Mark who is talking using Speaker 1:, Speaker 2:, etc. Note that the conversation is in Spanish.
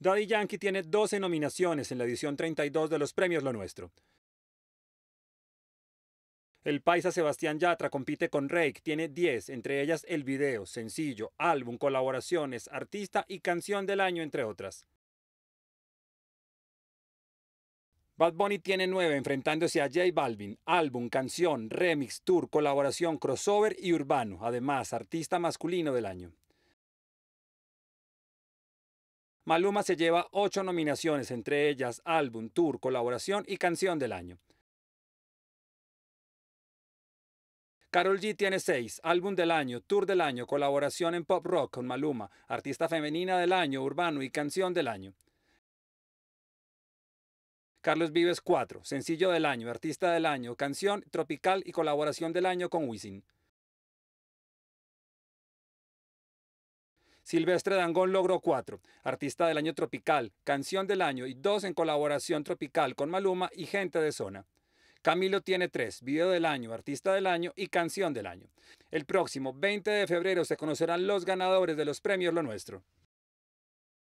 Speaker 1: Daddy Yankee tiene 12 nominaciones en la edición 32 de los premios Lo Nuestro. El paisa Sebastián Yatra compite con Rake, tiene 10, entre ellas el video, sencillo, álbum, colaboraciones, artista y canción del año, entre otras. Bad Bunny tiene 9, enfrentándose a J Balvin, álbum, canción, remix, tour, colaboración, crossover y urbano, además artista masculino del año. Maluma se lleva ocho nominaciones, entre ellas álbum, tour, colaboración y canción del año. Carol G tiene seis, álbum del año, tour del año, colaboración en pop rock con Maluma, artista femenina del año, urbano y canción del año. Carlos Vives 4, sencillo del año, artista del año, canción, tropical y colaboración del año con Wisin. Silvestre Dangón logró cuatro, Artista del Año Tropical, Canción del Año y dos en colaboración tropical con Maluma y Gente de Zona. Camilo tiene tres, Video del Año, Artista del Año y Canción del Año. El próximo 20 de febrero se conocerán los ganadores de los premios Lo Nuestro.